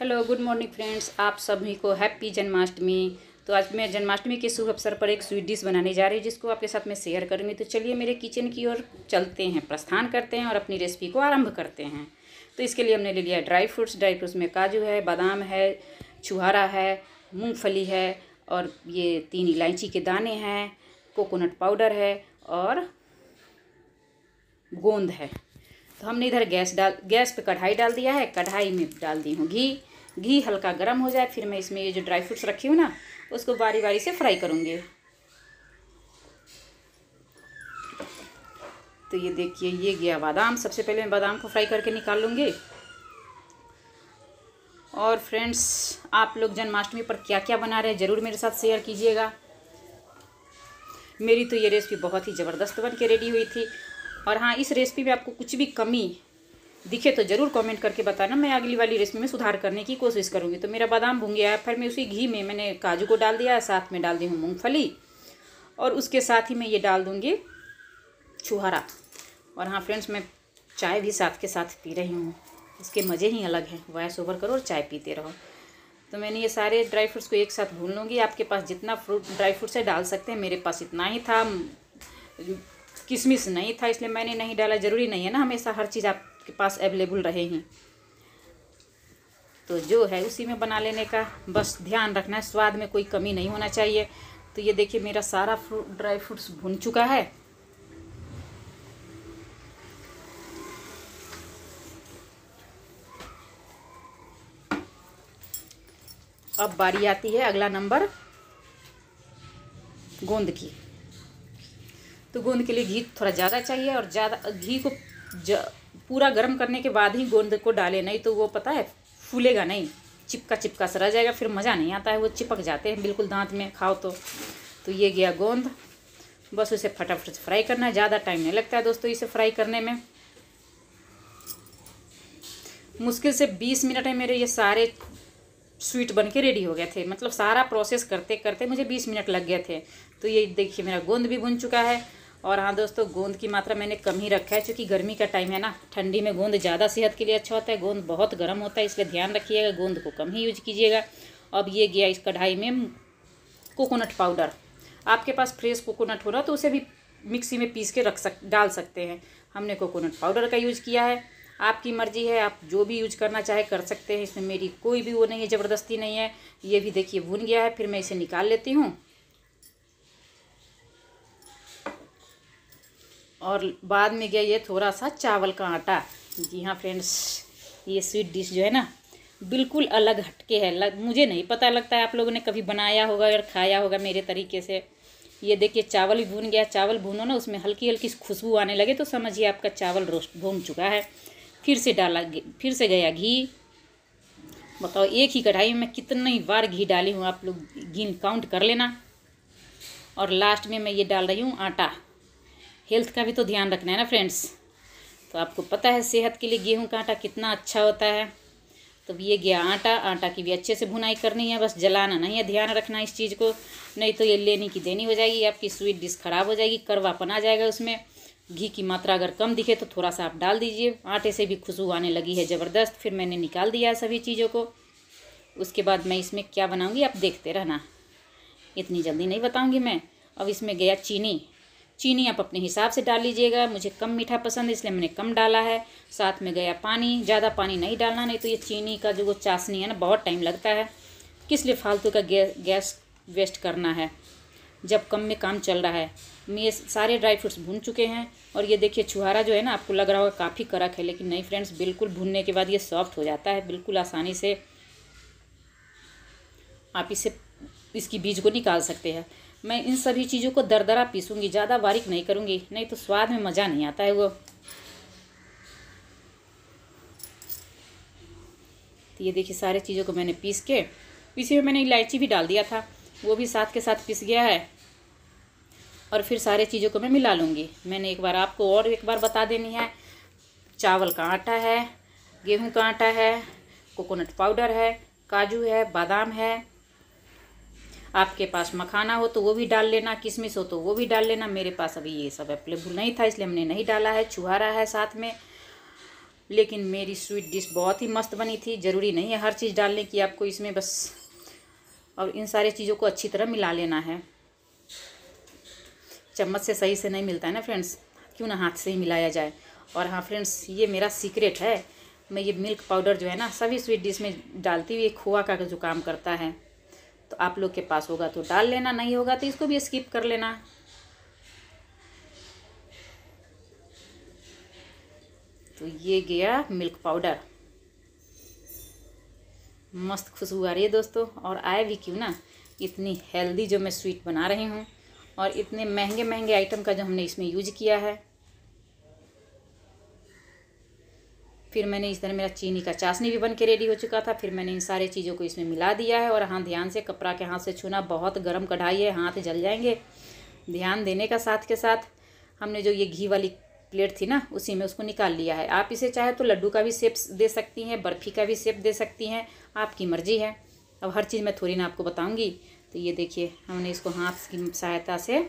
hello good morning friends आप सभी को हैप्पी जन्माष्टमी तो आज मैं जन्माष्टमी के शुभ अवसर पर एक स्वीट डिश बनाने जा रही हूँ जिसको आपके साथ मैं शेयर करूँगी तो चलिए मेरे किचन की ओर चलते हैं प्रस्थान करते हैं और अपनी रेसिपी को आरंभ करते हैं तो इसके लिए हमने ले लिया ड्राई फ्रूट्स ड्राई फ्रूट्स में काजू है बादाम है छुहारा है मूँगफली है और ये तीन इलायची के दाने हैं कोकोनट पाउडर है और गोंद है तो हमने इधर गैस डाल गैस पे कढ़ाई डाल दिया है कढ़ाई में डाल दी हूँ घी घी हल्का गर्म हो जाए फिर मैं इसमें ये जो ड्राई फ्रूट्स रखी हूँ ना उसको बारी बारी से फ्राई करूँगी तो ये देखिए ये गया बादाम सबसे पहले मैं बादाम को फ्राई करके निकाल लूँगी और फ्रेंड्स आप लोग जन्माष्टमी पर क्या क्या बना रहे हैं ज़रूर मेरे साथ शेयर कीजिएगा मेरी तो ये रेसिपी बहुत ही ज़बरदस्त बन के रेडी हुई थी और हाँ इस रेसिपी में आपको कुछ भी कमी दिखे तो ज़रूर कमेंट करके बताना मैं अगली वाली रेसिपी में सुधार करने की कोशिश करूँगी तो मेरा बादाम भून है फिर मैं उसी घी में मैंने काजू को डाल दिया साथ में डाल दी हूँ मूँगफली और उसके साथ ही मैं ये डाल दूँगी छुहारा और हाँ फ्रेंड्स मैं चाय भी साथ के साथ पी रही हूँ इसके मज़े ही अलग हैं वॉयस ओवर करो और चाय पीते रहो तो मैंने ये सारे ड्राई फ्रूट्स को एक साथ भून लूँगी आपके पास जितना फ्रूट ड्राई फ्रूट्स है डाल सकते हैं मेरे पास इतना ही था किशमिश नहीं था इसलिए मैंने नहीं डाला ज़रूरी नहीं है ना हमेशा हर चीज़ आप आपके पास अवेलेबल रहे हैं तो जो है उसी में बना लेने का बस ध्यान रखना है स्वाद में कोई कमी नहीं होना चाहिए तो ये देखिए मेरा सारा फ्रूट ड्राई फ्रूट्स भुन चुका है अब बारी आती है अगला नंबर गोंद की तो गोंद के लिए घी थोड़ा ज़्यादा चाहिए और ज़्यादा घी को पूरा गर्म करने के बाद ही गोंद को डाले नहीं तो वो पता है फूलेगा नहीं चिपका चिपका सरा रह जाएगा फिर मज़ा नहीं आता है वो चिपक जाते हैं बिल्कुल दांत में खाओ तो तो ये गया गोंद बस उसे फटाफट से फ्राई करना है ज़्यादा टाइम नहीं लगता है दोस्तों इसे फ्राई करने में मुश्किल से बीस मिनट है मेरे ये सारे स्वीट बन के रेडी हो गए थे मतलब सारा प्रोसेस करते करते मुझे बीस मिनट लग गए थे तो ये देखिए मेरा गोंद भी बुन चुका है और हाँ दोस्तों गोंद की मात्रा मैंने कम ही रखा है क्योंकि गर्मी का टाइम है ना ठंडी में गोंद ज़्यादा सेहत के लिए अच्छा होता है गोंद बहुत गर्म होता है इसलिए ध्यान रखिएगा गोंद को कम ही यूज कीजिएगा अब ये गया इस कढ़ाई में कोकोनट पाउडर आपके पास फ्रेश कोकोनट हो रहा तो उसे भी मिक्सी में पीस के रख सक डाल सकते हैं हमने कोकोनट पाउडर का यूज़ किया है आपकी मर्जी है आप जो भी यूज करना चाहे कर सकते हैं इसमें मेरी कोई भी वो नहीं है ज़बरदस्ती नहीं है ये भी देखिए भून गया है फिर मैं इसे निकाल लेती हूँ और बाद में गया ये थोड़ा सा चावल का आटा जी हाँ फ्रेंड्स ये स्वीट डिश जो है ना बिल्कुल अलग हटके है लग, मुझे नहीं पता लगता है आप लोगों ने कभी बनाया होगा या खाया होगा मेरे तरीके से ये देखिए चावल भी भून गया चावल भूनो ना उसमें हल्की हल्की खुशबू आने लगे तो समझिए आपका चावल रोस्ट भून चुका है फिर से डाला फिर से गया घी बताओ एक ही कढ़ाई में मैं कितनी बार घी डाली हूँ आप लोग घी काउंट कर लेना और लास्ट में मैं ये डाल रही हूँ आटा हेल्थ का भी तो ध्यान रखना है ना फ्रेंड्स तो आपको पता है सेहत के लिए गेहूं का आटा कितना अच्छा होता है तो ये गया आटा आटा की भी अच्छे से भुनाई करनी है बस जलाना नहीं है ध्यान रखना इस चीज़ को नहीं तो ये लेने की देनी हो जाएगी आपकी स्वीट डिश ख़राब हो जाएगी करवापन आ जाएगा उसमें घी की मात्रा अगर कम दिखे तो थोड़ा सा आप डाल दीजिए आटे से भी खुशबू आने लगी है ज़बरदस्त फिर मैंने निकाल दिया सभी चीज़ों को उसके बाद मैं इसमें क्या बनाऊँगी आप देखते रहना इतनी जल्दी नहीं बताऊँगी मैं अब इसमें गया चीनी चीनी आप अपने हिसाब से डाल लीजिएगा मुझे कम मीठा पसंद है इसलिए मैंने कम डाला है साथ में गया पानी ज़्यादा पानी नहीं डालना नहीं तो ये चीनी का जो वो चाशनी है ना बहुत टाइम लगता है किस लिए फालतू का गैस गैस वेस्ट करना है जब कम में काम चल रहा है ये सारे ड्राई फ्रूट्स भून चुके हैं और ये देखिए छुहारा जो है ना आपको लग रहा होगा काफ़ी कड़क है लेकिन नहीं फ्रेंड्स बिल्कुल भूनने के बाद ये सॉफ्ट हो जाता है बिल्कुल आसानी से आप इसे इसकी बीज को निकाल सकते हैं मैं इन सभी चीज़ों को दरदरा पीसूँगी ज़्यादा बारीक नहीं करूँगी नहीं तो स्वाद में मज़ा नहीं आता है वो तो ये देखिए सारे चीज़ों को मैंने पीस के इसी में मैंने इलायची भी डाल दिया था वो भी साथ के साथ पीस गया है और फिर सारे चीज़ों को मैं मिला लूँगी मैंने एक बार आपको और एक बार बता देनी है चावल का आटा है गेहूं का आटा है कोकोनट पाउडर है काजू है बादाम है आपके पास मखाना हो तो वो भी डाल लेना किशमिश हो तो वो भी डाल लेना मेरे पास अभी ये सब अवेलेबल नहीं था इसलिए हमने नहीं डाला है छुहारा है साथ में लेकिन मेरी स्वीट डिश बहुत ही मस्त बनी थी ज़रूरी नहीं है हर चीज़ डालने की आपको इसमें बस और इन सारे चीज़ों को अच्छी तरह मिला लेना है चम्मच से सही से नहीं मिलता है ना फ्रेंड्स क्यों ना हाथ से ही मिलाया जाए और हाँ फ्रेंड्स ये मेरा सीक्रेट है मैं ये मिल्क पाउडर जो है ना सभी स्वीट डिश में डालती हुई खोआ का जो काम करता है आप लोग के पास होगा तो डाल लेना नहीं होगा तो इसको भी स्किप कर लेना तो ये गया मिल्क पाउडर मस्त खुशबू आ रही है दोस्तों और आए भी क्यों ना इतनी हेल्दी जो मैं स्वीट बना रही हूँ और इतने महंगे महंगे आइटम का जो हमने इसमें यूज किया है फिर मैंने इस तरह मेरा चीनी का चाशनी भी बन के रेडी हो चुका था फिर मैंने इन सारे चीज़ों को इसमें मिला दिया है और हाँ ध्यान से कपड़ा के हाथ से छूना बहुत गर्म कढ़ाई है हाथ जल जाएंगे ध्यान देने का साथ के साथ हमने जो ये घी वाली प्लेट थी ना उसी में उसको निकाल लिया है आप इसे चाहे तो लड्डू का भी सेप दे सकती हैं बर्फ़ी का भी सेप दे सकती हैं आपकी मर्ज़ी है अब हर चीज़ मैं थोड़ी ना आपको बताऊंगी तो ये देखिए हमने इसको हाथ की सहायता से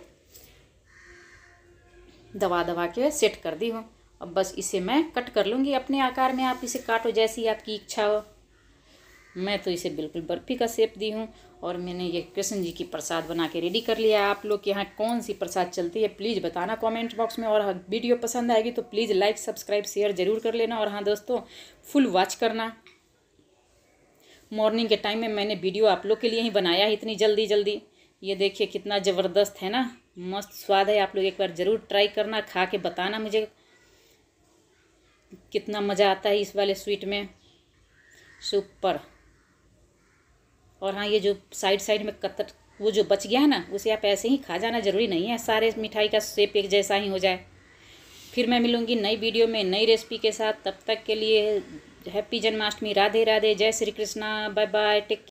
दवा दबा के सेट कर दी हूँ अब बस इसे मैं कट कर लूँगी अपने आकार में आप इसे काटो जैसी आपकी इच्छा हो मैं तो इसे बिल्कुल बर्फ़ी का सेप दी हूँ और मैंने ये कृष्ण जी की प्रसाद बना के रेडी कर लिया आप लोग के यहाँ कौन सी प्रसाद चलती है प्लीज़ बताना कमेंट बॉक्स में और वीडियो पसंद आएगी तो प्लीज़ लाइक सब्सक्राइब शेयर ज़रूर कर लेना और हाँ दोस्तों फुल वॉच करना मॉर्निंग के टाइम में मैंने वीडियो आप लोग के लिए ही बनाया है इतनी जल्दी जल्दी ये देखिए कितना ज़बरदस्त है ना मस्त स्वाद है आप लोग एक बार ज़रूर ट्राई करना खा के बताना मुझे कितना मज़ा आता है इस वाले स्वीट में सुपर और हाँ ये जो साइड साइड में कतर वो जो बच गया है ना उसे आप ऐसे ही खा जाना ज़रूरी नहीं है सारे मिठाई का सेप एक जैसा ही हो जाए फिर मैं मिलूँगी नई वीडियो में नई रेसिपी के साथ तब तक के लिए हैप्पी जन्माष्टमी राधे राधे जय Shri Krishna bye bye take